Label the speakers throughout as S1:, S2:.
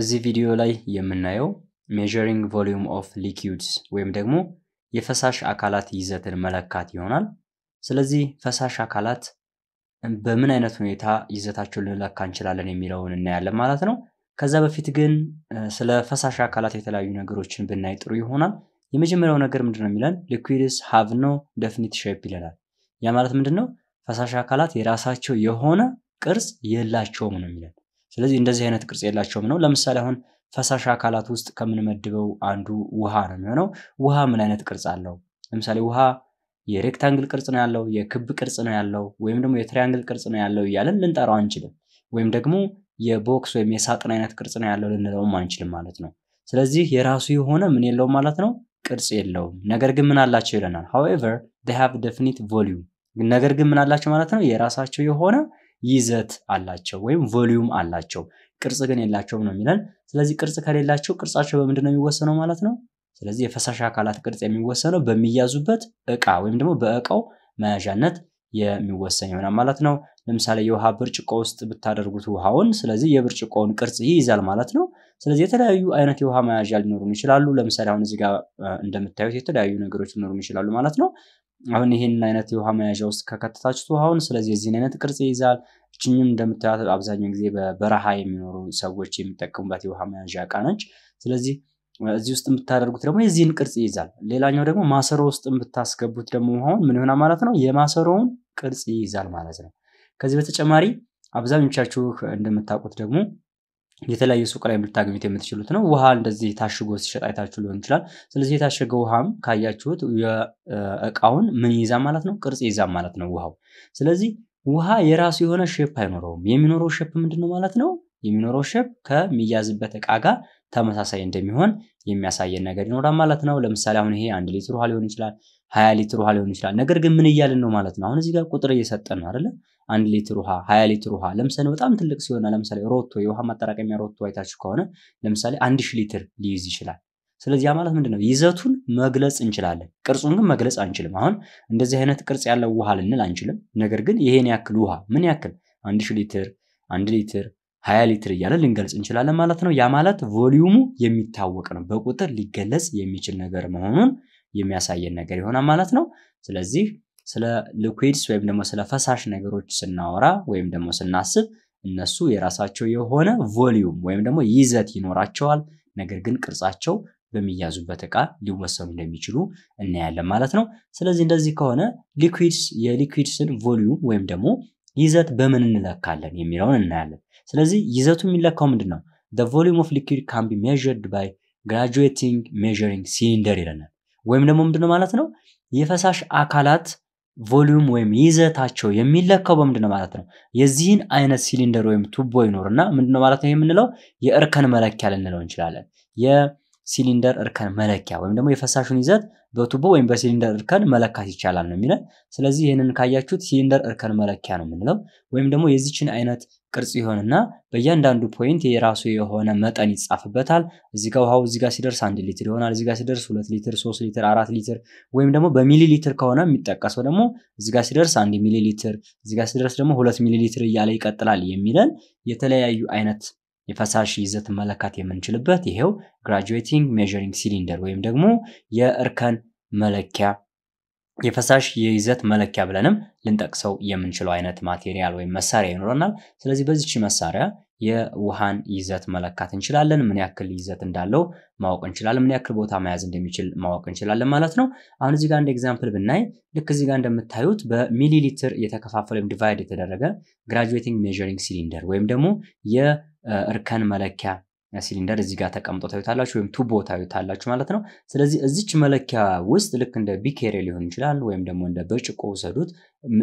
S1: እዚህ ቪዲዮ ላይ የምናየው ሜዥሪንግ ቮሊዩም ኦፍ ሊኪዩድስ ወይም ደግሞ የፈሳሽ አካላት ይዘትን መለካት ይሆናል። ስለዚህ ፈሳሽ አካላት በምን አይነት ሁኔታ ይዘታቸውን ልንለካ እንችላለን የሚለውን እናያለን ማለት ነው። ከዛ በፊት ግን ስለ ፈሳሽ አካላት የተለያዩ ነገሮችን ብናይ ጥሩ ይሆናል። የመጀመሪያው ነገር ምንድን ነው የሚለን ሊኩዊድስ ሃቭ ኖ ደፍኒት ሼፕ ይለናል። ያ ማለት ምንድነው? ፈሳሽ አካላት የራሳቸው የሆነ ቅርጽ የላቸውም ነው የሚለን ስለዚህ እንደዚህ አይነት ቅርጽ የላቸውም ነው። ለምሳሌ አሁን ፈሳሽ አካላት ውስጥ ከምንመድበው አንዱ ውሃ ነው የሚሆነው። ውሃ ምን አይነት ቅርጽ አለው? ለምሳሌ ውሃ የሬክታንግል ቅርጽ ነው ያለው፣ የክብ ቅርጽ ነው ያለው፣ ወይም ደግሞ የትሪያንግል ቅርጽ ነው ያለው እያለን ልንጠራው አንችልም። ወይም ደግሞ የቦክስ ወይም የሳጥን አይነት ቅርጽ ነው ያለው ልንለውም አንችልም ማለት ነው። ስለዚህ የራሱ የሆነ ምን የለውም ማለት ነው ቅርጽ የለውም። ነገር ግን ምን አላቸው ይለናል። however they have definite ነገር ግን ምን አላቸው ማለት ነው የራሳቸው የሆነ ይዘት አላቸው ወይም ቮሊዩም አላቸው። ቅርጽ ግን የላቸውም ነው የሚለን። ስለዚህ ቅርጽ ከሌላቸው ቅርጻቸው በምንድን ነው የሚወሰነው ማለት ነው? ስለዚህ የፈሳሽ አካላት ቅርጽ የሚወሰነው በሚያዙበት እቃ ወይም ደግሞ በእቃው መያዣነት የሚወሰን ይሆናል ማለት ነው። ለምሳሌ የውሃ ብርጭቆ ውስጥ ብታደርጉት ውሃውን፣ ስለዚህ የብርጭቆውን ቅርጽ ይይዛል ማለት ነው። ስለዚህ የተለያዩ አይነት የውሃ መያዣ ሊኖሩን ይችላሉ። ለምሳሌ አሁን እዚጋ እንደምታዩት የተለያዩ ነገሮች ሊኖሩን ይችላሉ ማለት ነው። አሁን ይህንን አይነት የውሃ መያዣ ውስጥ ከከተታችሁት ውሃውን፣ ስለዚህ የዚህን አይነት ቅርጽ ይይዛል። እችኝም እንደምታዩት አብዛኛውን ጊዜ በበረሃ የሚኖሩ ሰዎች የሚጠቀሙበት የውሃ መያዣ እቃ ነች። ስለዚህ እዚህ ውስጥ የምታደርጉት ደግሞ የዚህን ቅርጽ ይይዛል። ሌላኛው ደግሞ ማሰሮ ውስጥ ብታስገቡት ደግሞ ውሃውን ምን ይሆናል ማለት ነው? የማሰሮውን ቅርጽ ይይዛል ማለት ነው። ከዚህ በተጨማሪ አብዛኞቻችሁ እንደምታውቁት ደግሞ የተለያዩ ሱቅ ላይ ልታገኙት የምትችሉት ነው። ውሃ እንደዚህ ታሽጎ ሲሸጥ አይታችሁ ሊሆን ይችላል። ስለዚህ የታሸገ ውሃም ካያችሁት የእቃውን ምን ይዛ ማለት ነው? ቅርጽ ይዛ ማለት ነው ውሃው። ስለዚህ ውሃ የራሱ የሆነ ሼፕ አይኖረውም። የሚኖረው ሼፕ ምንድን ነው ማለት ነው? የሚኖረው ሼፕ ከሚያዝበት እቃ ጋር ተመሳሳይ እንደሚሆን የሚያሳየን ነገር ይኖራል ማለት ነው። ለምሳሌ አሁን ይሄ አንድ ሊትር ውሃ ሊሆን ይችላል፣ ሀያ ሊትር ውሃ ሊሆን ይችላል። ነገር ግን ምን እያልን ነው ማለት ነው? አሁን እዚህ ጋር ቁጥር እየሰጠን ነው አይደለ? አንድ ሊትር ውሃ፣ ሀያ ሊትር ውሃ ለምሳሌ በጣም ትልቅ ሲሆን ለምሳሌ ሮቶ፣ የውሃ ማጠራቀሚያ ሮቶ አይታችሁ ከሆነ ለምሳሌ አንድ ሺህ ሊትር ሊይዝ ይችላል። ስለዚህ ያ ማለት ምንድነው? ይዘቱን መግለጽ እንችላለን፣ ቅርጹን ግን መግለጽ አንችልም። አሁን እንደዚህ አይነት ቅርጽ ያለው ውሃ ልንል አንችልም። ነገር ግን ይሄን ያክል ውሃ ምን ያክል አንድ ሺህ ሊትር አንድ ሊትር ሀያ ሊትር እያለ ልንገልጽ እንችላለን ማለት ነው። ያ ማለት ቮሊዩሙ የሚታወቅ ነው፣ በቁጥር ሊገለጽ የሚችል ነገር መሆኑን የሚያሳየን ነገር ይሆናል ማለት ነው። ስለዚህ ስለ ሊኩዊድስ ወይም ደግሞ ስለ ፈሳሽ ነገሮች ስናወራ ወይም ደግሞ ስናስብ እነሱ የራሳቸው የሆነ ቮሊዩም ወይም ደግሞ ይዘት ይኖራቸዋል። ነገር ግን ቅርጻቸው በሚያዙበት እቃ ሊወሰኑ እንደሚችሉ እናያለን ማለት ነው። ስለዚህ እንደዚህ ከሆነ ሊኩዊድስ የሊኩዊድስን ቮሊዩም ወይም ደግሞ ይዘት በምን እንለካለን የሚለውን እናያለን። ስለዚህ ይዘቱ የሚለካው ምንድን ነው? ዘ ኦፍ ሊኩድ ካን ቢ ሜዥርድ ባይ ግራጁዌቲንግ ሜዥሪንግ ሲሊንደር ይለናል። ወይም ደግሞ ምንድነው ማለት ነው? የፈሳሽ አካላት ቮሊም ወይም ይዘታቸው የሚለካው በምንድነው ማለት ነው? የዚህን አይነት ሲሊንደር ወይም ቱቦ ይኖርና ምንድነው ማለት ነው የምንለው የእርከን መለኪያ ልንለው እንችላለን። ሲሊንደር እርከን መለኪያ ወይም ደግሞ የፈሳሹን ይዘት በቱቦ ወይም በሲሊንደር እርከን መለካት ይቻላል ነው የሚለን። ስለዚህ ይህንን ካያችሁት ሲሊንደር እርከን መለኪያ ነው የምንለው። ወይም ደግሞ የዚችን አይነት ቅርጽ ይሆንና በእያንዳንዱ ፖይንት የራሱ የሆነ መጠን ይጻፍበታል። እዚጋ ውሃው እዚጋ ሲደርስ አንድ ሊትር ይሆናል። እዚጋ ሲደርስ ሁለት ሊትር፣ ሶስት ሊትር፣ አራት ሊትር ወይም ደግሞ በሚሊ ሊትር ከሆነ የሚጠቀሰው ደግሞ እዚጋ ሲደርስ አንድ ሚሊ ሊትር፣ እዚጋ ሲደርስ ደግሞ ሁለት ሚሊ ሊትር እያለ ይቀጥላል የሚለን የተለያዩ አይነት የፈሳሽ ይዘት መለካት የምንችልበት ይሄው ግራጁዌቲንግ ሜዥሪንግ ሲሊንደር ወይም ደግሞ የእርከን መለኪያ የፈሳሽ የይዘት መለኪያ ብለንም ልንጠቅሰው የምንችለው አይነት ማቴሪያል ወይም መሳሪያ ይኖረናል። ስለዚህ በዚች መሳሪያ የውሃን ይዘት መለካት እንችላለን። ምን ያክል ይዘት እንዳለው ማወቅ እንችላለን። ምን ያክል ቦታ መያዝ እንደሚችል ማወቅ እንችላለን ማለት ነው። አሁን እዚህ ጋር እንደ ኤግዛምፕል ብናይ ልክ እዚህ ጋር እንደምታዩት በሚሊሊትር የተከፋፈለ ወይም ዲቫይድ የተደረገ ግራጁዌቲንግ ሜዥሪንግ ሲሊንደር ወይም ደግሞ እርከን መለኪያ ሲሊንደር እዚህ ጋር ተቀምጦ ታዩታላችሁ፣ ወይም ቱቦ ታዩታላችሁ ማለት ነው። ስለዚህ እዚች መለኪያ ውስጥ ልክ እንደ ቢኬሬ ሊሆን ይችላል፣ ወይም ደግሞ እንደ ብርጭቆ ውሰዱት።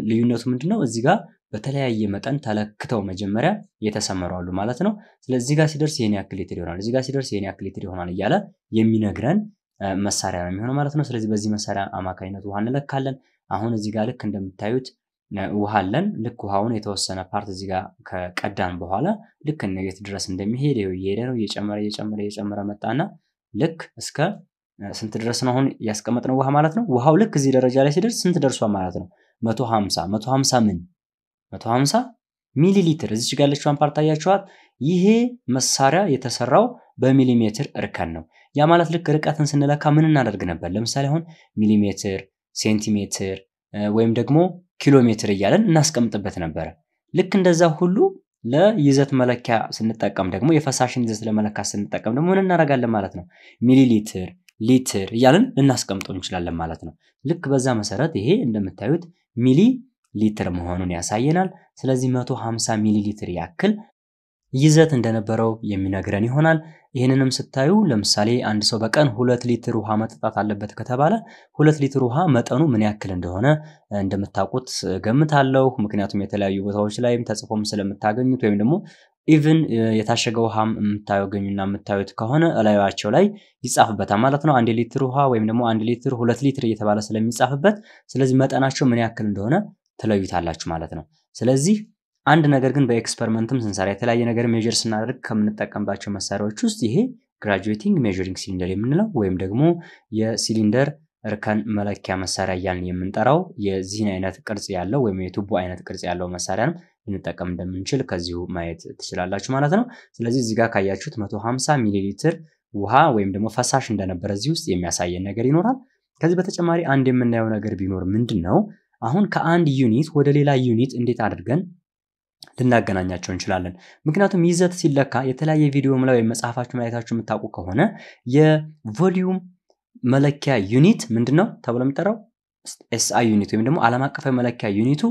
S1: ልዩነቱ ምንድነው? እዚህ ጋር በተለያየ መጠን ተለክተው መጀመሪያ አሉ ማለት ነው። ስለዚህ እዚህ ጋር ሲደርስ ይህን ያክል ሊትር ይሆናል፣ እዚህ ጋር ሲደርስ ይህን ያክል ሊትር ይሆናል እያለ የሚነግረን መሳሪያ ነው የሚሆነው ማለት ነው። ስለዚህ በዚህ መሳሪያ አማካኝነት ውሃ እንለካለን። አሁን እዚህ ጋር ልክ እንደምታዩት ውሃ አለን። ልክ ውሃውን የተወሰነ ፓርት እዚህ ጋር ከቀዳን በኋላ ልክ እነጌት ድረስ እንደሚሄድ ይኸው እየሄደ ነው። እየጨመረ እየጨመረ እየጨመረ መጣና ልክ እስከ ስንት ድረስ ነው አሁን ያስቀመጥነው ውሃ ማለት ነው። ውሃው ልክ እዚህ ደረጃ ላይ ሲደርስ ስንት ደርሷ ማለት ነው? መቶ ሀምሳ መቶ ሀምሳ ምን መቶ ሀምሳ ሚሊ ሊትር እዚች ጋር ያለችዋን ፓርት አያችኋት? ይሄ መሳሪያ የተሰራው በሚሊሜትር እርከን ነው። ያ ማለት ልክ ርቀትን ስንለካ ምን እናደርግ ነበር? ለምሳሌ አሁን ሚሊሜትር፣ ሴንቲሜትር ወይም ደግሞ ኪሎ ሜትር እያለን እናስቀምጥበት ነበረ። ልክ እንደዛ ሁሉ ለይዘት መለኪያ ስንጠቀም ደግሞ የፈሳሽን ይዘት ለመለካት ስንጠቀም ደግሞ ምን እናደርጋለን ማለት ነው? ሚሊ ሊትር፣ ሊትር እያለን ልናስቀምጠው እንችላለን ማለት ነው። ልክ በዛ መሰረት ይሄ እንደምታዩት ሚሊ ሊትር መሆኑን ያሳየናል። ስለዚህ 150 ሚሊ ሊትር ያክል ይዘት እንደነበረው የሚነግረን ይሆናል። ይህንንም ስታዩ ለምሳሌ አንድ ሰው በቀን ሁለት ሊትር ውሃ መጠጣት አለበት ከተባለ ሁለት ሊትር ውሃ መጠኑ ምን ያክል እንደሆነ እንደምታውቁት ገምታለሁ። ምክንያቱም የተለያዩ ቦታዎች ላይም ተጽፎም ስለምታገኙት ወይም ደግሞ ኢቭን የታሸገ ውሃም የምታገኙና የምታዩት ከሆነ እላዩቸው ላይ ይጻፍበታል ማለት ነው። አንድ ሊትር ውሃ ወይም ደግሞ አንድ ሊትር ሁለት ሊትር እየተባለ ስለሚጻፍበት፣ ስለዚህ መጠናቸው ምን ያክል እንደሆነ ትለዩታላችሁ ማለት ነው። ስለዚህ አንድ ነገር ግን በኤክስፐሪመንትም ስንሰራ የተለያየ ነገር ሜዥር ስናደርግ ከምንጠቀምባቸው መሳሪያዎች ውስጥ ይሄ ግራጁዌቲንግ ሜዥሪንግ ሲሊንደር የምንለው ወይም ደግሞ የሲሊንደር እርከን መለኪያ መሳሪያ እያልን የምንጠራው የዚህን አይነት ቅርጽ ያለው ወይም የቱቦ አይነት ቅርጽ ያለው መሳሪያንም ልንጠቀም እንደምንችል ከዚሁ ማየት ትችላላችሁ ማለት ነው። ስለዚህ እዚህ ጋር ካያችሁት 150 ሚሊ ሊትር ውሃ ወይም ደግሞ ፈሳሽ እንደነበረ እዚህ ውስጥ የሚያሳየን ነገር ይኖራል። ከዚህ በተጨማሪ አንድ የምናየው ነገር ቢኖር ምንድን ነው አሁን ከአንድ ዩኒት ወደ ሌላ ዩኒት እንዴት አድርገን ልናገናኛቸው እንችላለን። ምክንያቱም ይዘት ሲለካ የተለያየ ቪዲዮ ላይ ወይም መጽሐፋችሁ ማየታችሁ የምታውቁ ከሆነ የቮሊዩም መለኪያ ዩኒት ምንድን ነው ተብሎ የሚጠራው ኤስአይ ዩኒት ወይም ደግሞ ዓለም አቀፋዊ መለኪያ ዩኒቱ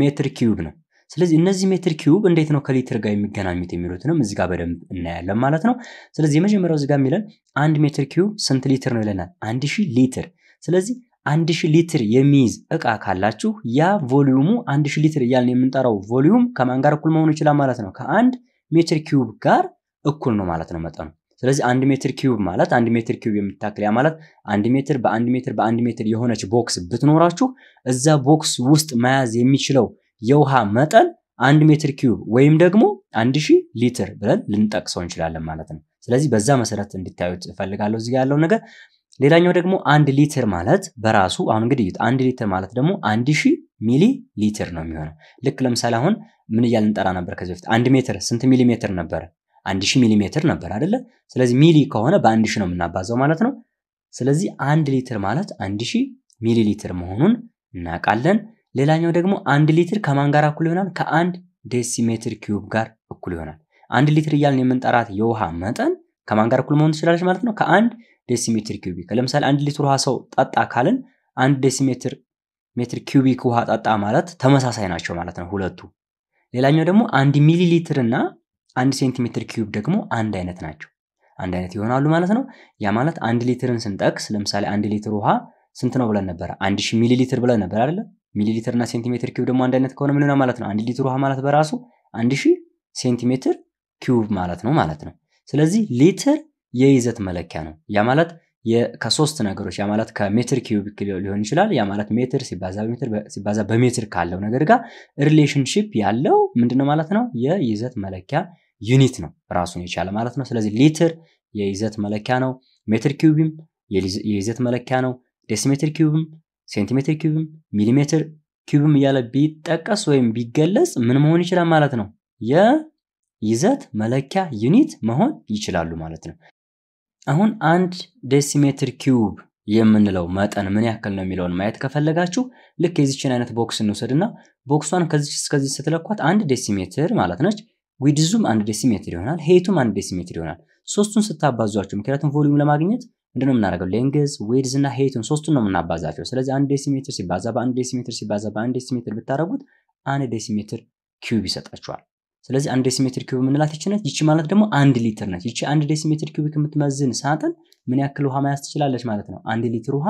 S1: ሜትር ኪዩብ ነው። ስለዚህ እነዚህ ሜትር ኪዩብ እንዴት ነው ከሊትር ጋር የሚገናኙት የሚሉትንም እዚህ ጋር በደንብ እናያለን ማለት ነው። ስለዚህ የመጀመሪያው እዚህ ጋር የሚለን አንድ ሜትር ኪዩብ ስንት ሊትር ነው ይለናል? አንድ ሺህ ሊትር። ስለዚህ አንድ ሺህ ሊትር የሚይዝ እቃ ካላችሁ ያ ቮሊዩሙ አንድ ሺህ ሊትር እያልን የምንጠራው ቮሊዩም ከማን ጋር እኩል መሆኑ ይችላል ማለት ነው? ከአንድ ሜትር ኪዩብ ጋር እኩል ነው ማለት ነው መጠኑ። ስለዚህ አንድ ሜትር ኪዩብ ማለት አንድ ሜትር ኪዩብ የምታክል ያ ማለት አንድ ሜትር በአንድ ሜትር በአንድ ሜትር የሆነች ቦክስ ብትኖራችሁ እዛ ቦክስ ውስጥ መያዝ የሚችለው የውሃ መጠን አንድ ሜትር ኪዩብ ወይም ደግሞ አንድ ሺህ ሊትር ብለን ልንጠቅሰው እንችላለን ማለት ነው። ስለዚህ በዛ መሰረት እንድታዩት እፈልጋለሁ እዚጋ ያለው ነገር ሌላኛው ደግሞ አንድ ሊትር ማለት በራሱ አሁን እንግዲህ አንድ ሊትር ማለት ደግሞ አንድ ሺህ ሚሊ ሊትር ነው የሚሆነው። ልክ ለምሳሌ አሁን ምን እያልን እንጠራ ነበር ከዚህ በፊት አንድ ሜትር ስንት ሚሊ ሜትር ነበረ? አንድ ሺህ ሚሊ ሜትር ነበር አይደለ? ስለዚህ ሚሊ ከሆነ በአንድ ሺህ ነው የምናባዛው ማለት ነው። ስለዚህ አንድ ሊትር ማለት አንድ ሺህ ሚሊ ሊትር መሆኑን እናውቃለን። ሌላኛው ደግሞ አንድ ሊትር ከማን ጋር እኩል ይሆናል? ከአንድ ዴሲሜትር ኪዩብ ጋር እኩል ይሆናል። አንድ ሊትር እያልን የምንጠራት የውሃ መጠን ከማን ጋር እኩል መሆን ትችላለች ማለት ነው? ከአንድ ዴሲሜትር ኪዩቢክ። ለምሳሌ አንድ ሊትር ውሃ ሰው ጠጣ ካልን አንድ ዴሲሜትር ሜትር ኪዩቢክ ውሃ ጠጣ ማለት ተመሳሳይ ናቸው ማለት ነው ሁለቱ። ሌላኛው ደግሞ አንድ ሚሊ ሊትር እና አንድ ሴንቲሜትር ኪዩብ ደግሞ አንድ አይነት ናቸው። አንድ አይነት ይሆናሉ ማለት ነው። ያ ማለት አንድ ሊትርን ስንጠቅስ ለምሳሌ አንድ ሊትር ውሃ ስንት ነው ብለን ነበረ? አንድ ሺህ ሚሊ ሊትር ብለን ነበር አይደለ? ሚሊ ሊትር እና ሴንቲሜትር ኪዩብ ደግሞ አንድ አይነት ከሆነ ምን ይሆናል ማለት ነው? አንድ ሊትር ውሃ ማለት በራሱ አንድ ሺህ ሴንቲሜትር ኪዩብ ማለት ነው ማለት ነው። ስለዚህ ሊትር የይዘት መለኪያ ነው። ያ ማለት ከሶስት ነገሮች ያ ማለት ከሜትር ኪዩቢክ ሊሆን ይችላል። ያ ማለት ሜትር ሲባዛ በሜትር በሜትር ካለው ነገር ጋር ሪሌሽንሽፕ ያለው ምንድነው ማለት ነው? የይዘት መለኪያ ዩኒት ነው ራሱን የቻለ ማለት ነው። ስለዚህ ሊትር የይዘት መለኪያ ነው። ሜትር ኪዩብም የይዘት መለኪያ ነው። ዴሲሜትር ኪዩብም፣ ሴንቲሜትር ኪዩብም፣ ሚሊሜትር ኪዩብም እያለ ቢጠቀስ ወይም ቢገለጽ ምን መሆን ይችላል ማለት ነው? የይዘት መለኪያ ዩኒት መሆን ይችላሉ ማለት ነው። አሁን አንድ ዴሲሜትር ኪዩብ የምንለው መጠን ምን ያክል ነው የሚለውን ማየት ከፈለጋችሁ ልክ የዚችን አይነት ቦክስ እንውሰድና ቦክሷን ከዚች እስከዚህ ስትለኳት አንድ ዴሲሜትር ማለት ነች። ዊድዙም አንድ ዴሲሜትር ይሆናል። ሄቱም አንድ ዴሲሜትር ይሆናል። ሶስቱን ስታባዟቸው፣ ምክንያቱም ቮሊዩም ለማግኘት ምንድን ነው የምናደርገው? ሌንግዝ ዌድዝ እና ሄቱን ሶስቱን ነው የምናባዛቸው። ስለዚህ አንድ ዴሲሜትር ሲባዛ በአንድ ዴሲሜትር ሲባዛ በአንድ ዴሲሜትር ብታደረጉት አንድ ዴሲሜትር ኪዩብ ይሰጣችኋል። ስለዚህ አንድ ዴሲሜትር ኪዩብ የምንላት ይቺ ነች። ይቺ ማለት ደግሞ አንድ ሊትር ነች። ይቺ አንድ ዴሲሜትር ኪዩቢክ የምትመዝን ሳጥን ምን ያክል ውሃ መያዝ ትችላለች ማለት ነው። አንድ ሊትር ውሃ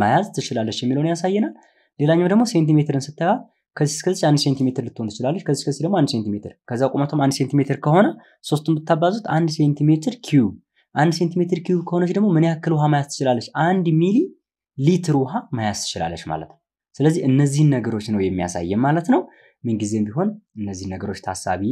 S1: መያዝ ትችላለች የሚለውን ያሳየናል። ሌላኛው ደግሞ ሴንቲሜትርን ስታያ ከዚህ እስከዚህ አንድ ሴንቲሜትር ልትሆን ትችላለች። ከዚህ እስከዚህ ደግሞ አንድ ሴንቲሜትር፣ ከዛ ቁመቱም አንድ ሴንቲሜትር ከሆነ ሶስቱን ብታባዙት አንድ ሴንቲሜትር ኪዩብ፣ አንድ ሴንቲሜትር ኪዩብ ከሆነች ደግሞ ምን ያክል ውሃ መያዝ ትችላለች? አንድ ሚሊ ሊትር ውሃ መያዝ ትችላለች ማለት ነው። ስለዚህ እነዚህን ነገሮች ነው የሚያሳየን ማለት ነው። ምንጊዜም ቢሆን እነዚህን ነገሮች ታሳቢ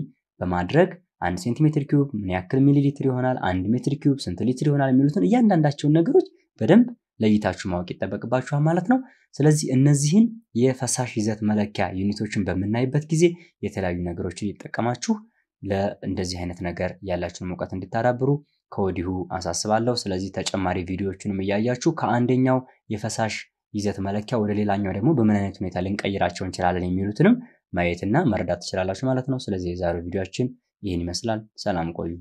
S1: በማድረግ አንድ ሴንቲሜትር ኪዩብ ምን ያክል ሚሊ ሊትር ይሆናል፣ አንድ ሜትር ኪዩብ ስንት ሊትር ይሆናል የሚሉትን እያንዳንዳቸውን ነገሮች በደንብ ለይታችሁ ማወቅ ይጠበቅባችኋል ማለት ነው። ስለዚህ እነዚህን የፈሳሽ ይዘት መለኪያ ዩኒቶችን በምናይበት ጊዜ የተለያዩ ነገሮችን ይጠቀማችሁ ለእንደዚህ አይነት ነገር ያላችሁን ሙቀት እንድታዳብሩ ከወዲሁ አሳስባለሁ። ስለዚህ ተጨማሪ ቪዲዮዎችንም እያያችሁ ከአንደኛው የፈሳሽ ይዘት መለኪያ ወደ ሌላኛው ደግሞ በምን አይነት ሁኔታ ልንቀይራቸው እንችላለን የሚሉትንም ማየትና መረዳት ትችላላችሁ ማለት ነው። ስለዚህ የዛሬው ቪዲዮችን ይህን ይመስላል። ሰላም ቆዩ።